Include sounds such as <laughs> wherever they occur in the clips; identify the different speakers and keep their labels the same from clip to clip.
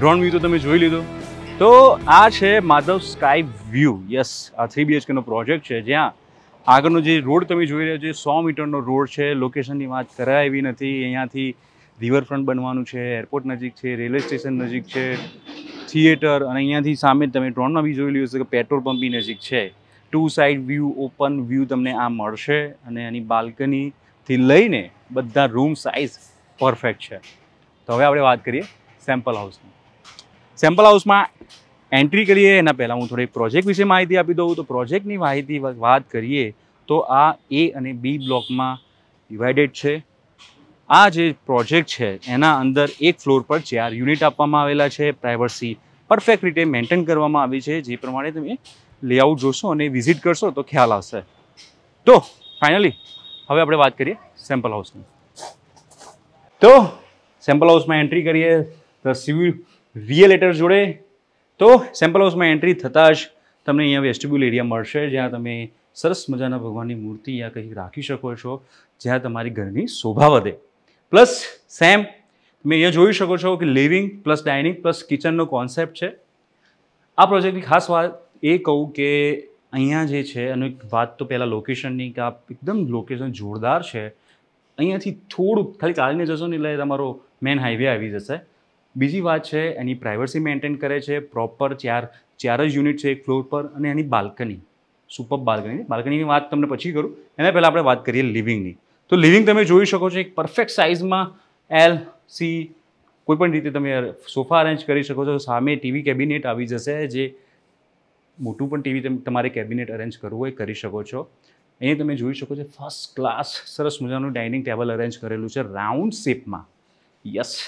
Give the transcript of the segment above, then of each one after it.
Speaker 1: drone view તો તમે જોઈ લીધો તો આ છે માધવ સ્કાય વ્યૂ યસ આ થ્રી બીએચકેનો પ્રોજેક્ટ છે જ્યાં આગળનો જે રોડ તમે જોઈ રહ્યા છો એ સો મીટરનો રોડ છે લોકેશનની વાત કરાય એવી નથી અહીંયાથી રિવરફ્રન્ટ બનવાનું છે એરપોર્ટ નજીક છે રેલવે સ્ટેશન નજીક છે થિયેટર અને અહીંયાથી સામે તમે ડ્રોનમાં બી જોઈ લીધું છે કે પેટ્રોલ પંપની નજીક છે two side view open view તમને આ મળશે અને એની બાલ્કનીથી લઈને બધા રૂમ સાઇઝ પરફેક્ટ છે તો હવે આપણે વાત કરીએ સેમ્પલ હાઉસની સેમ્પલ હાઉસમાં એન્ટ્રી કરીએ એના પહેલાં હું થોડી પ્રોજેક્ટ વિશે માહિતી આપી દઉં તો પ્રોજેક્ટની માહિતી વાત કરીએ તો આ એ અને બી બ્લોકમાં ડિવાઇડેડ છે આ જે પ્રોજેક્ટ છે એના અંદર એક ફ્લોર પર ચાર યુનિટ આપવામાં આવેલા છે પ્રાઇવસી પરફેક્ટ રીતે મેન્ટેન કરવામાં આવી છે જે પ્રમાણે તમે લેઆઉટ જોશો અને વિઝિટ કરશો તો ખ્યાલ આવશે તો ફાઇનલી હવે આપણે વાત કરીએ સેમ્પલ હાઉસની તો સેમ્પલ હાઉસમાં એન્ટ્રી કરીએ ધ સિવિલ વીએ લેટર જોડે તો સેમ્પલ હાઉસમાં એન્ટ્રી થતાં જ તમને અહીંયા વેસ્ટિબ્યુલ એરિયા મળશે જ્યાં તમે સરસ મજાના ભગવાનની મૂર્તિ યા કંઈક રાખી શકો છો જ્યાં તમારી ઘરની શોભા વધે પ્લસ સેમ તમે અહીંયા જોઈ શકો છો કે લિવિંગ પ્લસ ડાઇનિંગ પ્લસ કિચનનો કોન્સેપ્ટ છે આ પ્રોજેક્ટની ખાસ વાત એ કહું કે અહીંયા જે છે અને એક વાત તો પહેલાં લોકેશનની કે આ એકદમ લોકેશન જોરદાર છે અહીંયાથી થોડુંક ખાલી કાળીને જશો ને એટલે તમારો મેન હાઈવે આવી જશે બીજી વાત છે એની પ્રાઇવસી મેન્ટેન કરે છે પ્રોપર ચાર ચાર જ યુનિટ છે એક ફ્લોર પર અને એની બાલ્કની સુપર બાલ્કની બાલ્કનીની વાત તમને પછી કરું એના પહેલાં આપણે વાત કરીએ લિવિંગની તો લિવિંગ તમે જોઈ શકો છો એક પરફેક્ટ સાઇઝમાં એલ સી કોઈપણ રીતે તમે સોફા અરેન્જ કરી શકો છો સામે ટીવી કેબિનેટ આવી જશે જે મોટું પણ ટીવી તમારે કેબિનેટ અરેન્જ કરવું હોય કરી શકો છો અહીં તમે જોઈ શકો છો ફર્સ્ટ ક્લાસ સરસ મજાનું ડાઇનિંગ ટેબલ અરેન્જ કરેલું છે રાઉન્ડ શેપમાં યસ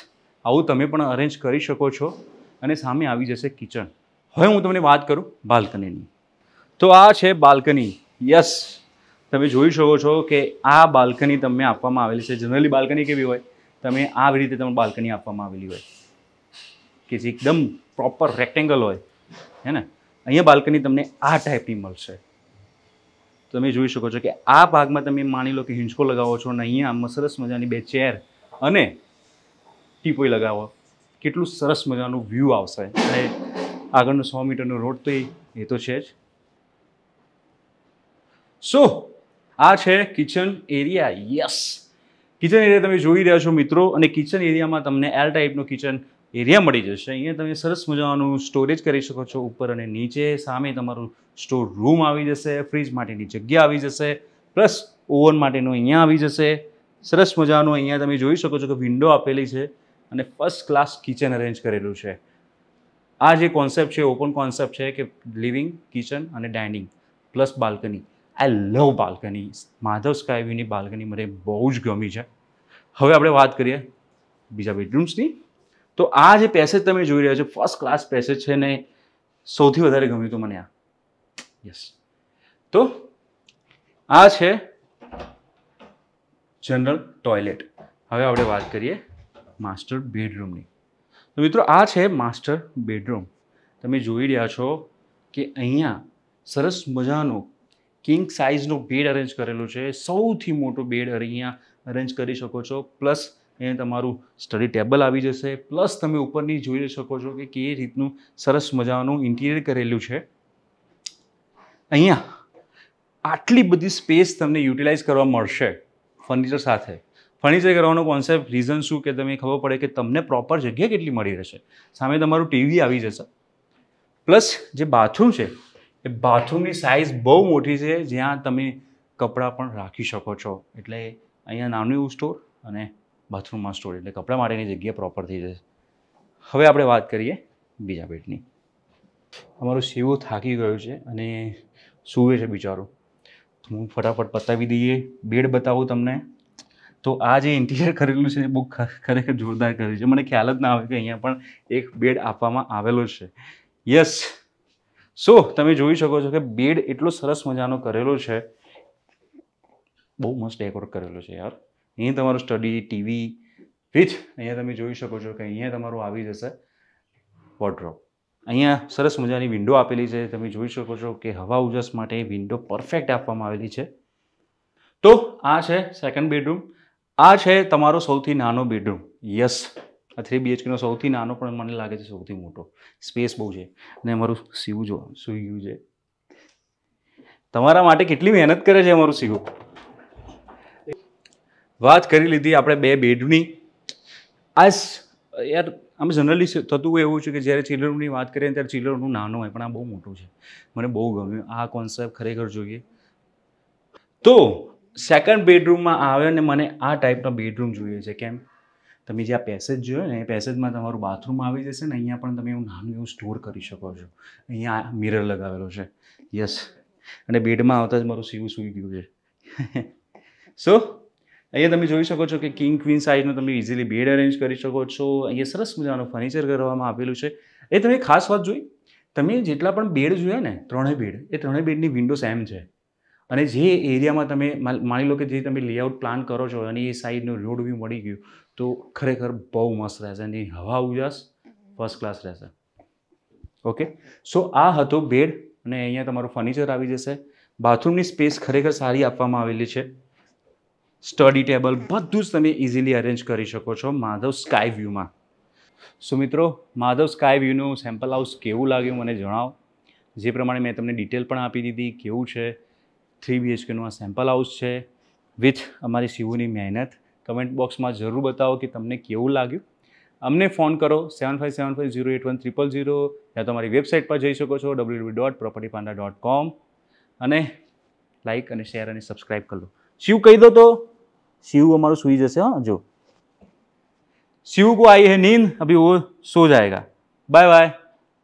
Speaker 1: આવું તમે પણ અરેન્જ કરી શકો છો અને સામે આવી જશે કિચન હવે હું તમને વાત કરું બાલ્કનીની તો આ છે બાલ્કની યસ તમે જોઈ શકો છો કે આ બાલ્કની તમને આપવામાં આવેલી છે જનરલી બાલ્કની કેવી હોય તમે આવી રીતે તમને બાલ્કની આપવામાં આવેલી હોય કે જે એકદમ પ્રોપર રેક્ટેંગલ હોય હે ને અહીંયા બાલ્કની તમને આ ટાઈપની મળશે તમે જોઈ શકો છો કે આ ભાગમાં તમે માની લો કે હિંચકો લગાવો છો અને અહીંયા સરસ મજાની બે ચેર અને ટીપોઈ લગાવો કેટલું સરસ મજાનું વ્યૂ આવશે અને આગળનો સો મીટરનો રોડ તો એ તો છે જ સો આ છે kitchen area yes kitchen area તમે જોઈ રહ્યા છો મિત્રો અને કિચન એરિયામાં તમને એલ ટાઈપનું કિચન એરિયા મળી જશે અહીંયા તમે સરસ મજાનું સ્ટોરેજ કરી શકો છો ઉપર અને નીચે સામે તમારું સ્ટોર રૂમ આવી જશે ફ્રીજ માટેની જગ્યા આવી જશે પ્લસ ઓવન માટેનું અહીંયા આવી જશે સરસ મજાનું અહીંયા તમે જોઈ શકો છો કે વિન્ડો આપેલી છે અને ફર્સ્ટ ક્લાસ કિચન અરેન્જ કરેલું છે આ જે કોન્સેપ્ટ છે ઓપન કોન્સેપ્ટ છે કે લિવિંગ કિચન અને dining plus balcony I love balcony Madhav સ્કાયવીની બાલ્કની મને બહુ જ ગમી છે હવે આપણે વાત કરીએ બીજા બેડરૂમ્સની તો આ જે પેસેજ તમે જોઈ રહ્યા છો ફર્સ્ટ ક્લાસ પેસેજ છે ને સૌથી વધારે ગમ્યું હતું મને આ યસ તો આ છે જનરલ ટોયલેટ હવે આપણે વાત કરીએ માસ્ટર બેડરૂમની તો મિત્રો આ છે માસ્ટર બેડરૂમ તમે જોઈ રહ્યા છો કે અહીંયા સરસ મજાનો કિંગ સાઇઝનો બેડ અરેન્જ કરેલો છે સૌથી મોટો બેડ અહીંયા અરેન્જ કરી શકો છો પ્લસ એ તમારું સ્ટડી ટેબલ આવી જશે પ્લસ તમે ઉપરની જોઈ શકો છો કે કે રીતનું સરસ મજાનું ઇન્ટિરિયર કરેલું છે અહીંયા આટલી બધી સ્પેસ તમને યુટિલાઇઝ કરવા મળશે ફર્નિચર સાથે ફર્નિચર કરવાનો કોન્સેપ્ટ રીઝન શું કે તમે ખબર પડે કે તમને પ્રોપર જગ્યા કેટલી મળી રહેશે સામે તમારું ટીવી આવી જશે પ્લસ જે બાથરૂમ છે એ બાથરૂમની સાઇઝ બહુ મોટી છે જ્યાં તમે કપડાં પણ રાખી શકો છો એટલે અહીંયા નાનું એવું સ્ટોર અને બાથરૂમમાં સ્ટોર એટલે કપડાં માટેની જગ્યા પ્રોપર થઈ જશે હવે આપણે વાત કરીએ બીજા બેડની અમારું સેવો થાકી ગયું છે અને સૂવે છે બિચારું હું ફટાફટ પતાવી દઈએ બેડ બતાવું તમને તો આ જે ઇન્ટિરિયર કરેલું છે એ બહુ ખરેખર જોરદાર કર્યું છે મને ખ્યાલ જ ના આવે કે અહીંયા પણ એક બેડ આપવામાં આવેલો છે યસ સો તમે જોઈ શકો છો કે બેડ એટલો સરસ મજાનો કરેલો છે બહુ મસ્ત ડેકોરેટ કરેલો છે યાર અહીં તમારું સ્ટડી ટીવી વિથ અહીંયા તમે જોઈ શકો છો કે અહીંયા તમારું આવી જશે વોર્ડ્રોપ અહીંયા સરસ મજાની વિન્ડો આપેલી છે તમે જોઈ શકો છો કે હવા ઉજાસ માટે વિન્ડો પરફેક્ટ આપવામાં આવેલી છે તો આ છે સેકન્ડ બેડરૂમ આ છે તમારો સૌથી નાનો બેડરૂમ યસ આ થ્રી બીએચકેનો સૌથી નાનો પણ મને લાગે છે સૌથી મોટો સ્પેસ બહુ છે અને અમારું સીવું જો સૂઈ ગયું છે તમારા માટે કેટલી મહેનત કરે છે અમારું સીવું વાત કરી લીધી આપણે બે બેડની આસ યાર આમ જનરલી થતું એવું છે કે જ્યારે ચિલ્ડ્રનની વાત કરીએ ત્યારે ચિલ્ડ્રનનું નાનું હોય પણ આ બહુ મોટું છે મને બહુ ગમ્યું આ કોન્સેપ્ટ ખરેખર જોઈએ તો સેકન્ડ બેડરૂમમાં આવ્યો ને મને આ ટાઈપનો બેડરૂમ જોઈએ છે કેમ તમે જે આ પેસેજ જોયો ને એ પેસેજમાં તમારું બાથરૂમ આવી જશે ને અહીંયા પણ તમે એવું નાનું એવું સ્ટોર કરી શકો છો અહીંયા મિરર લગાવેલો છે યસ અને બેડમાં આવતા જ મારું સીવું સૂઈ ગયું છે સો <laughs> અહીંયા તમે જોઈ શકો છો કે કિંગ ક્વીન સાઇઝનો તમે ઇઝીલી બેડ અરેન્જ કરી શકો છો અહીંયા સરસ મજાનું ફર્નિચર કરવામાં આવેલું છે એ તમે ખાસ વાત જોઈ તમે જેટલા પણ બેડ જોયા ને ત્રણેય બેડ એ ત્રણેય બેડની વિન્ડો સેમ છે અને જે એરિયામાં તમે માની લો કે જે તમે લેઆઉટ પ્લાન કરો છો અને એ સાઈડનું રોડ વ્યૂ મળી ગયું તો ખરેખર બહુ મસ્ત રહેશે અને હવા ઉજાસ ફર્સ્ટ ક્લાસ રહેશે ઓકે સો આ હતો બેડ અને અહીંયા તમારું ફર્નિચર આવી જશે બાથરૂમની સ્પેસ ખરેખર સારી આપવામાં આવેલી છે સ્ટડી ટેબલ બધું જ તમે ઇઝીલી અરેન્જ કરી શકો છો માધવ સ્કાય વ્યૂમાં સો મિત્રો માધવ સ્કાય વ્યૂનું સેમ્પલ હાઉસ કેવું લાગ્યું મને જણાવો જે પ્રમાણે મેં તમને ડિટેલ પણ આપી દીધી કેવું છે થ્રી બીએચકેનું આ સેમ્પલ હાઉસ છે વિથ અમારી શિવુની મહેનત કમેન્ટ બોક્સમાં જરૂર બતાવો કે તમને કેવું લાગ્યું અમને ફોન કરો seven five seven five zero eight one triple zero યા તમારી વેબસાઇટ પર જઈ શકો છો W dot property panda dot com અને લાઇક અને શેર અને સબસ્ક્રાઇબ કરો શિવ કહી દો તો શિવ અમારું સૂઈ જશે હા જો શિવ કો આઈ હે નીંદ અભી વો સો જાયગા બાય બાય